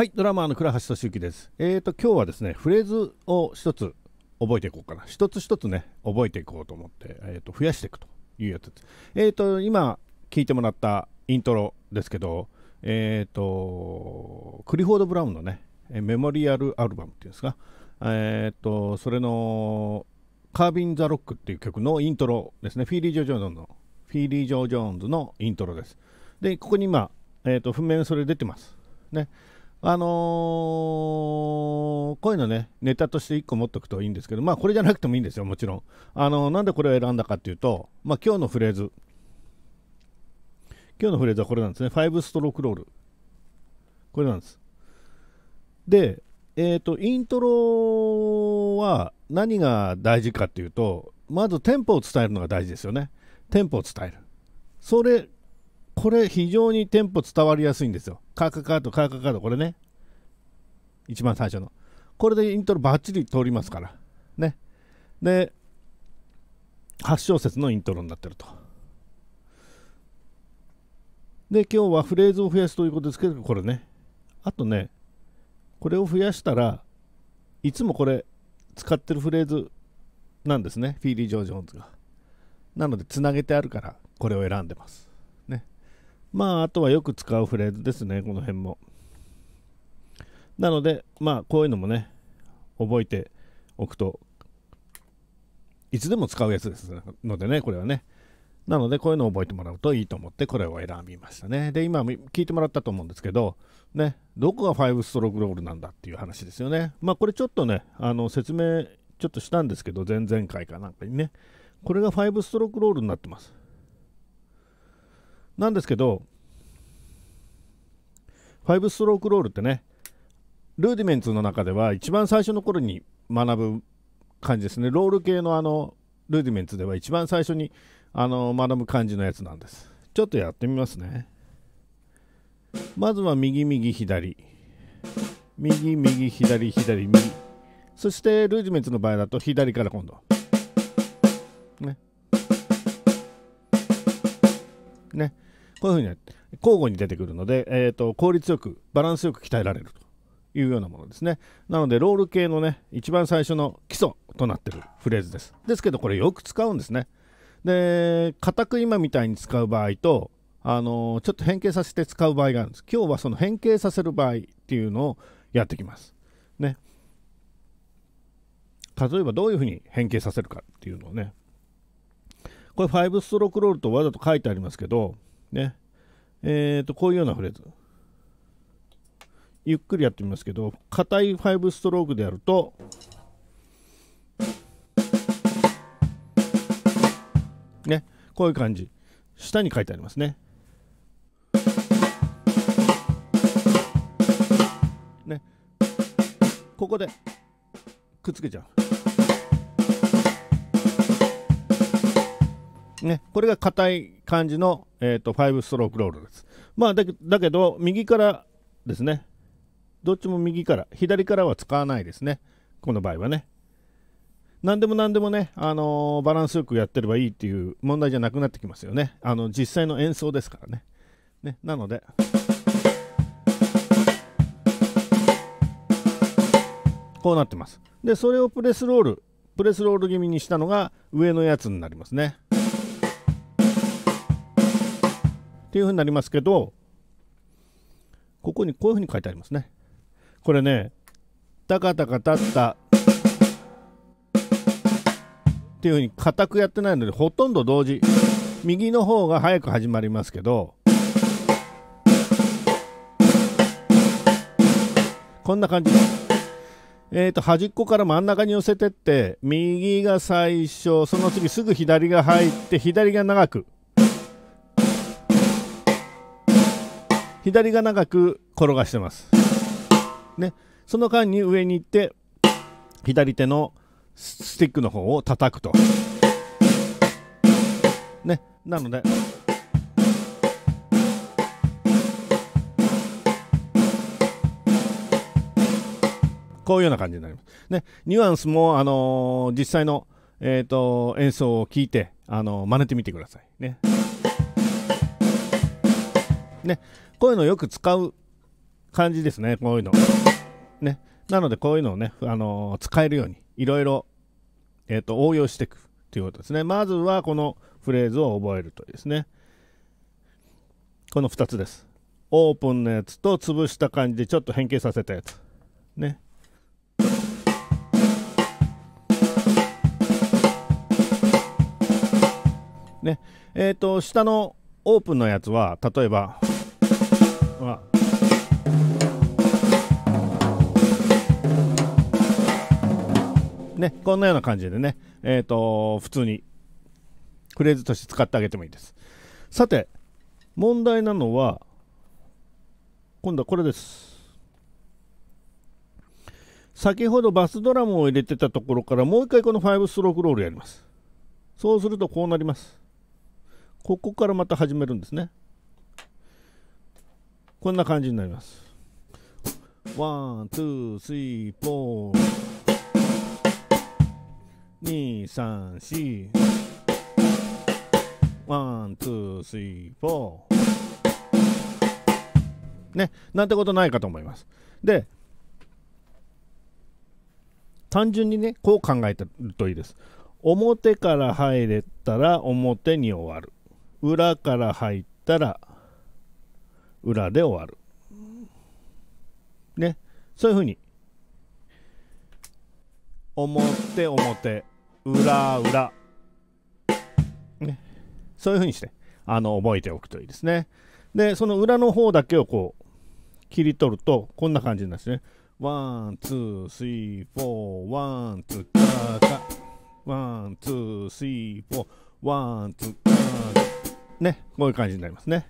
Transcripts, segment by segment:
はい、ドラマーの倉橋俊之です。えっ、ー、と、今日はですね、フレーズを一つ覚えていこうかな。一つ一つね、覚えていこうと思って、えっ、ー、と、増やしていくというやつです。えっ、ー、と、今、聞いてもらったイントロですけど、えっ、と、クリフォード・ブラウンのね、メモリアルアルバムっていうんですか、えっ、と、それの、カービン・ザ・ロックっていう曲のイントロですね、フィーリー・ジョー・ジョーンズの、フィーリー・ジョー・ジョーンズのイントロです。で、ここに今、えっ、と、譜面それ出てます。ね。あのー、こういうのね、ネタとして1個持っておくといいんですけど、まあこれじゃなくてもいいんですよ、もちろん。あのー、なんでこれを選んだかっていうと、まあ今日のフレーズ、今日のフレーズはこれなんですね、ファイブストロークロール。これなんです。で、えっ、ー、と、イントロは何が大事かっていうと、まずテンポを伝えるのが大事ですよね。テンポを伝える。それこれ非常にテンポ伝わりやすいんですよ。カーカーカード、カーカーカード、これね。一番最初の。これでイントロバッチリ通りますから。ね。で、8小節のイントロになってると。で、今日はフレーズを増やすということですけど、これね。あとね、これを増やしたらいつもこれ使ってるフレーズなんですねフィーリー・ジョージ・ョーンズがなのでつなげてあるからこれを選んでますまあ、あとはよく使うフレーズですね、この辺も。なので、まあ、こういうのもね、覚えておくと、いつでも使うやつですのでね、これはね。なので、こういうのを覚えてもらうといいと思って、これを選びましたね。で、今、聞いてもらったと思うんですけど、ね、どこが5ストロークロールなんだっていう話ですよね。まあ、これちょっとね、あの説明ちょっとしたんですけど、前々回かなんかにね、これが5ストロークロールになってます。なんですけど、5ストロークロールってね、ルーディメンツの中では一番最初の頃に学ぶ感じですね。ロール系のあのルーディメンツでは一番最初にあの学ぶ感じのやつなんです。ちょっとやってみますね。まずは右、右、左。右、右、左、左、右。そしてルーディメンツの場合だと左から今度。ね。ね。こういうふうに交互に出てくるので、えーと、効率よくバランスよく鍛えられるというようなものですねなのでロール系のね一番最初の基礎となってるフレーズですですけどこれよく使うんですねで固く今みたいに使う場合とあのちょっと変形させて使う場合があるんです今日はその変形させる場合っていうのをやってきますね例えばどういうふうに変形させるかっていうのをねこれ5ストロークロールとわざと書いてありますけどね。えっ、ー、と、こういうようなフレーズ。ゆっくりやってみますけど、硬い5ストロークでやると、ね、こういう感じ。下に書いてありますね。ね。ここでくっつけちゃう。ね、これが硬い感じの、えーと、5ストロークロールです。まあだ、だけど、右からですね。どっちも右から、左からは使わないですね。この場合はね。何でも何でもね、あのー、バランスよくやってればいいっていう問題じゃなくなってきますよね。あの実際の演奏ですからね。ねなので。こうなってます。で、それをプレスロール、プレスロール気味にしたのが上のやつになりますね。っていうふうになりますけど、ここにこういうふうに書いてありますね。これね、タかタかタったっていうふうに固くやってないので、ほとんど同時。右の方が早く始まりますけど、こんな感じ。えーと端っこから真ん中に寄せてって右が最初その次すぐ左が入って左が長く左が長く転がしてます。ね、その間に上に行って左手のスティックの方を叩くと。ね、なので。こういうような感じになります。ね、ニュアンスも、あのー、実際の、えーと、演奏を聞いて、あのー、真似てみてくださいね。ね。こういうのよく使う感じですね、こういうの。ね。なので、こういうのをね、あのー、使えるように、いろいろ、えっ、ー、と、応用していくということですね。まずは、このフレーズを覚えるといいですね。この2つです。オープンのやつと潰した感じでちょっと変形させたやつ。ね。ね。えっ、ー、と、下のオープンのやつは、例えば、ね、こんなような感じでね、えっ、ー、と、普通にフレーズとして使ってあげてもいいです。さて、問題なのは、今度はこれです。先ほどバスドラムを入れてたところからもう一回この5ストロークロールやります。そうするとこうなります。ここからまた始めるんですね。こんな感じになります。ワン、ツー、スリー、フォー。2、3、4。ワン、ツー、スリー、フォー。ね、なんてことないかと思います。で、単純にね、こう考えてるといいです。表から入れたら表に終わる。裏から入ったら裏で終わる。ね、そういうふうに。表表裏裏、ね、そういうふうにしてあの覚えておくといいですねでその裏の方だけをこう切り取るとこんな感じなんですねワンツースリーフォーワンツーカーカワンツースリーフォーワンツーカーカねこういう感じになりますね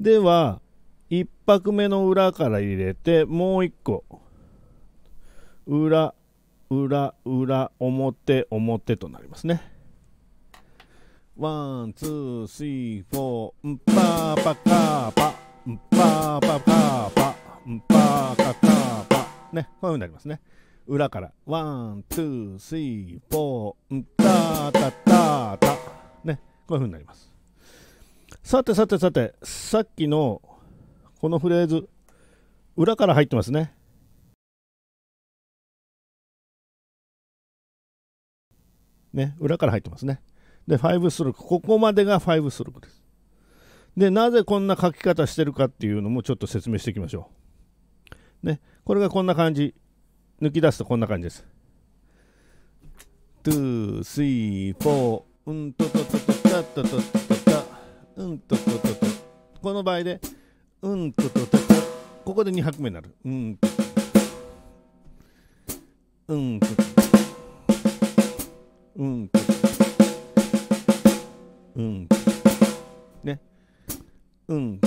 では1拍目の裏から入れてもう1個裏裏裏表表となりますねワンツースリーフォーンパーパカーパンパーパカーパンパーカカーパねこういうふうになりますね裏からワンツースリーフォーンタタタタねこういうふうになりますさてさてさてさっきのこのフレーズ裏から入ってますねね、裏から入ってますね。で、5ストローク。ここまでが5ストロークです。で、なぜこんな書き方してるかっていうのもちょっと説明していきましょう。ね、これがこんな感じ。抜き出すとこんな感じです。2、3、4、うんととととたとととた、うんとととと。この場合で、うんとととと、ここで2拍目になる。うんと。うんとと。うんこうんねうん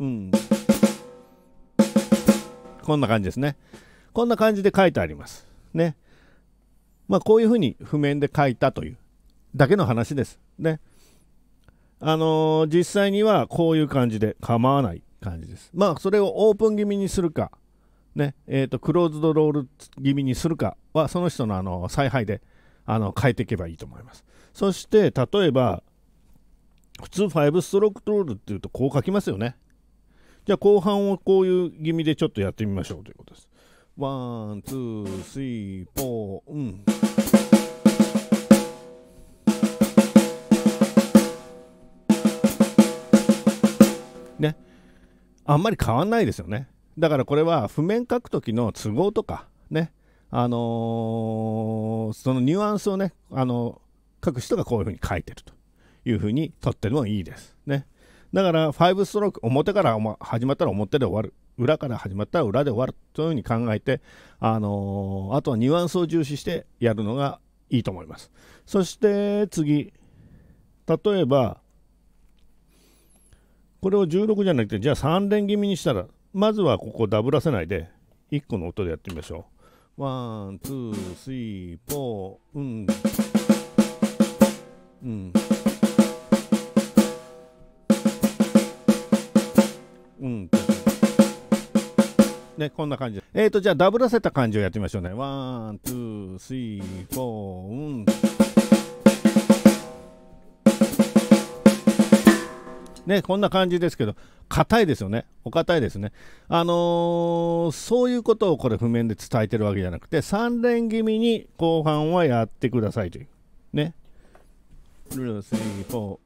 うんこんな感じですねこんな感じで書いてありますねまあこういうふうに譜面で書いたというだけの話ですねあのー、実際にはこういう感じで構わない感じですまあそれをオープン気味にするかねえーと、クローズドロール気味にするかはその人のあの采配であの変えていけばいいと思いますそして例えば普通5ストロークロールっていうとこう書きますよねじゃあ後半をこういう気味でちょっとやってみましょうということですワンツースリーフォーうんねあんまり変わんないですよねだからこれは譜面書く時の都合とかね、あのー、そのニュアンスをね、あのー、書く人がこういうふうに書いてるというふうにとってもいいです。ね。だから5ストローク表から始まったら表で終わる裏から始まったら裏で終わるというふうに考えて、あのー、あとはニュアンスを重視してやるのがいいと思います。そして次例えばこれを16じゃなくてじゃあ3連気味にしたらまずはここダブらせないで、1個の音でやってみましょう。ワン、ツー、スリー、フォー、うん。うん。うん。ね、こんな感じ。えっ、ー、と、じゃあダブらせた感じをやってみましょうね。ワン、ツー、スリー、フォー、うん。ね、こんな感じですけど、硬いですよね、お堅いですね、あのー、そういうことをこれ、譜面で伝えてるわけじゃなくて、3連気味に後半はやってくださいという、ね。ね、こ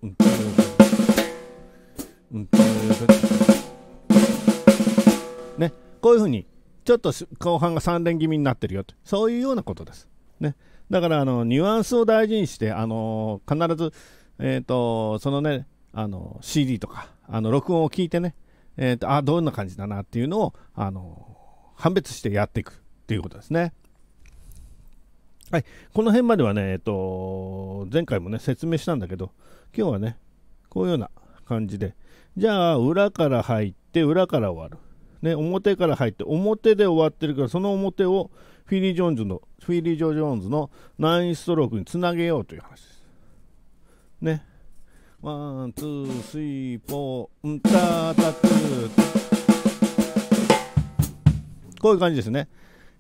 ういうふうに、ちょっと後半が3連気味になってるよと、そういうようなことです。ね、だからあのニュアンスを大事にして、あのー、必ず、えーとそのねあの CD とかあの録音を聞いてね、えーと、あどんな感じだなっていうのをあの判別してやっていくっていうことですね。はい、この辺まではね、えっ、と、前回もね説明したんだけど今日はねこういうような感じでじゃあ裏から入って裏から終わる。ね、表から入って表で終わってるからその表をフィリー・ジョーンズのフィリー・ジョージョーンズの9ストロークにつなげようという話です。ね、ワン、ツー、スリー、フォー、タたたつ。こういう感じですね。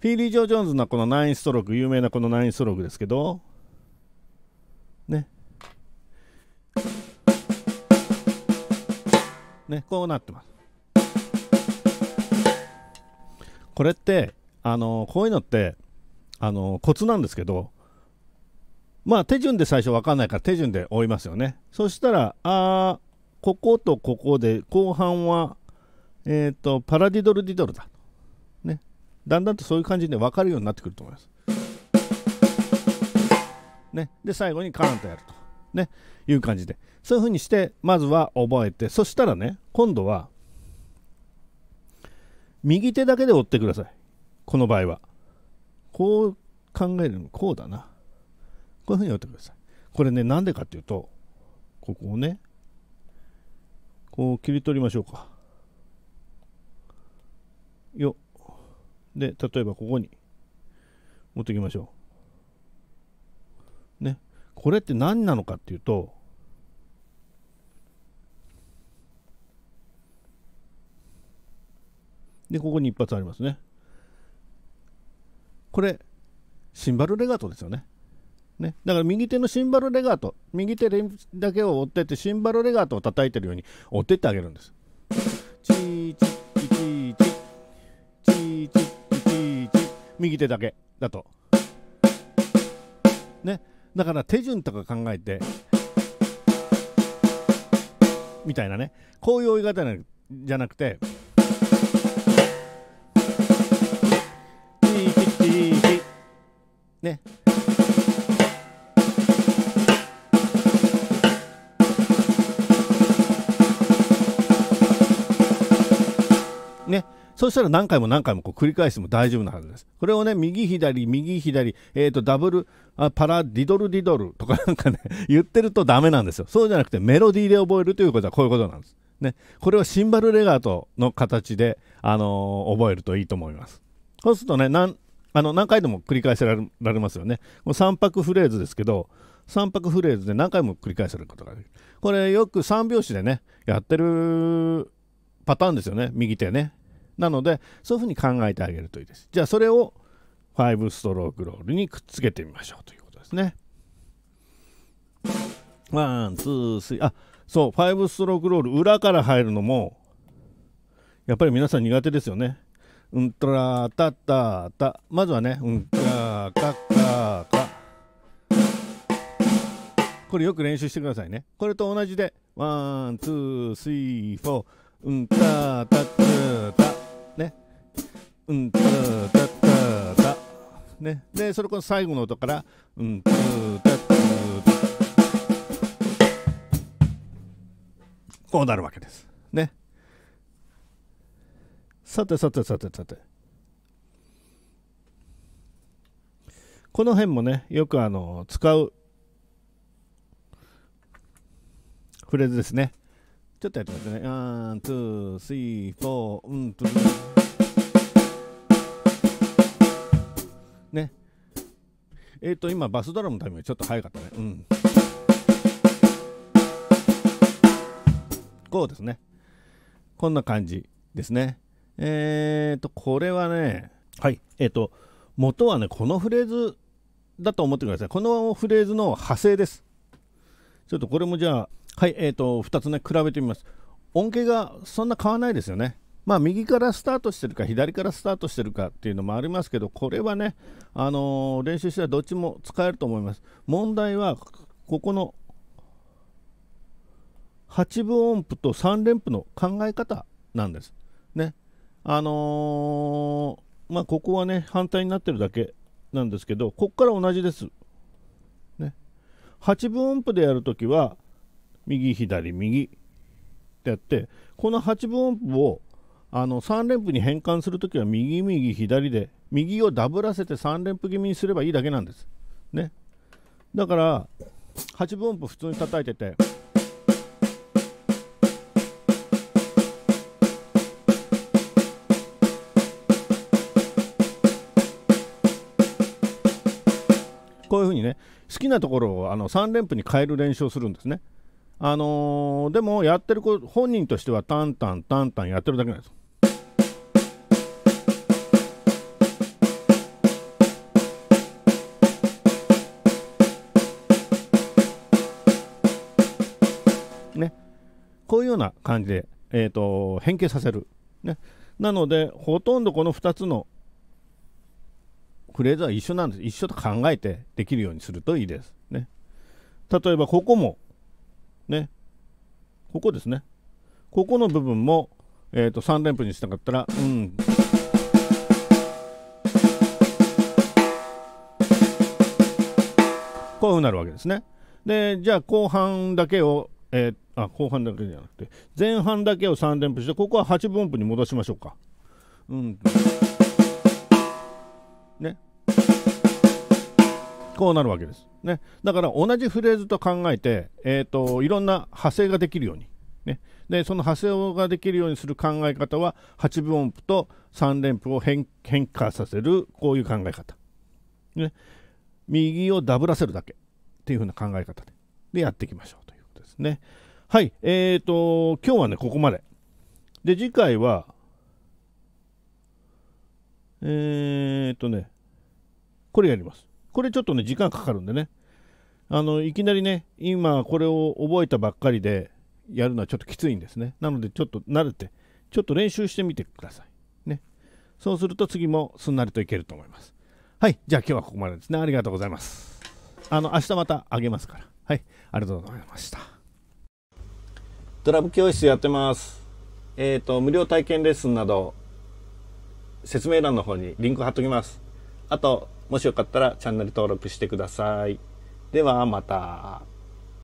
フィーリー・ジョー・ジョーンズのこの9ストローク、有名なこの9ストロークですけど、ね。ね、こうなってます。これって、あのこういうのって、あのコツなんですけど、まあ手順で最初分かんないから手順で追いますよねそしたらあこことここで後半はえっ、ー、とパラディドルディドルだねだんだんとそういう感じで分かるようになってくると思いますねで最後にカーンとやるとねいう感じでそういうふうにしてまずは覚えてそしたらね今度は右手だけで追ってくださいこの場合はこう考えるのこうだなこういうふうに置ってください。これね、なんでかっていうと、ここをね、こう切り取りましょうか。よ。で、例えばここに持ってきましょう。ね。これって何なのかっていうと、で、ここに一発ありますね。これ、シンバルレガートですよね。ね、だから右手のシンバルレガート右手だけを折ってってシンバルレガートを叩いてるように折ってってあげるんです。右手だけだと。ね、だから手順とか考えてみたいなねこういう追い方じゃなくて。ねそしたら何回も何回もこう繰り返しても大丈夫なはずです。これをね、右左、右左、えっ、ー、と、ダブル、あパラ、ディドル、ディドルとかなんかね、言ってるとダメなんですよ。そうじゃなくてメロディーで覚えるということはこういうことなんです。ね、これをシンバルレガートの形で、あのー、覚えるといいと思います。そうするとね、なんあの何回でも繰り返せられますよね。もう3拍フレーズですけど、3拍フレーズで何回も繰り返せることができる。これよく3拍子でね、やってるパターンですよね。右手ね、なのでそういうふうに考えてあげるといいですじゃあそれを5ストロークロールにくっつけてみましょうということですねワンツースリーあそう5ストロークロール裏から入るのもやっぱり皆さん苦手ですよねうんとらたたたまずはねうんかかかかこれよく練習してくださいねこれと同じでワンツースリーフォーうんたたたたねうんたたたたねでそれこそ最後の音からうんたたたこうなるわけですねさてさてさてさてこの辺もねよくあの使うフレーズですねちょっとやってますね。ワン、ツー、スリー、フォー、うん、トゥね。えっ、ー、と、今、バスドラムのためにちょっと早かったね。うん。こうですね。こんな感じですね。えっ、ー、と、これはね、はい。えっ、ー、と、元はね、このフレーズだと思ってください。このフレーズの派生です。ちょっとこれもじゃあ、はい、えーと、2つね、比べてみます。恩恵がそんな変わらないですよね。まあ、右からスタートしてるか、左からスタートしてるかっていうのもありますけど、これはね、あのー、練習したらどっちも使えると思います。問題は、ここの8分音符と3連符の考え方なんです。ね。あのー、まあ、ここはね、反対になってるだけなんですけど、ここから同じです。ね。8分音符でやるときは、右左右ってやってこの8分音符をあの3連符に変換するときは右右左で右をダブらせて3連符気味にすればいいだけなんです。ね。だから8分音符普通に叩いてて。こういうふうにね好きなところをあの3連符に変える練習をするんですね。あのー、でもやってること本人としてはタンタンタンタンやってるだけなんですねこういうような感じで、えーと、と変形させる、ね、なのでほとんどこの2つのフレーズは一緒なんです一緒と考えてできるようにするといいですね例えばここもね、ここですね。ここの部分も、えーと、3連符にしたかったら、うん。こういうふうになるわけですね。で、じゃあ後半だけを、えー、あ、後半だけじゃなくて、前半だけを3連符して、ここは8分音符に戻しましょうか。うん。ね。こうなるわけです。ね、だから同じフレーズと考えて、えーと、いろんな派生ができるように、ね、でその派生ができるようにする考え方は8分音符と3連符を変化させるこういう考え方、ね、右をダブらせるだけっていうふうな考え方ででやっていきましょうということですねはいえーと、と今日はねここまでで次回はえっ、ー、とねこれやりますこれちょっとね、時間かかるんでね。あの、いきなりね、今これを覚えたばっかりでやるのはちょっときついんですね。なのでちょっと慣れて、ちょっと練習してみてください。ね。そうすると次もすんなりといけると思います。はい。じゃあ今日はここまでですね。ありがとうございます。あの、明日またあげますから。はい。ありがとうございました。ドラム教室やってます。えっ、ー、と、無料体験レッスンなど、説明欄の方にリンク貼っときます。あと、もしよかったらチャンネル登録してください。ではまた。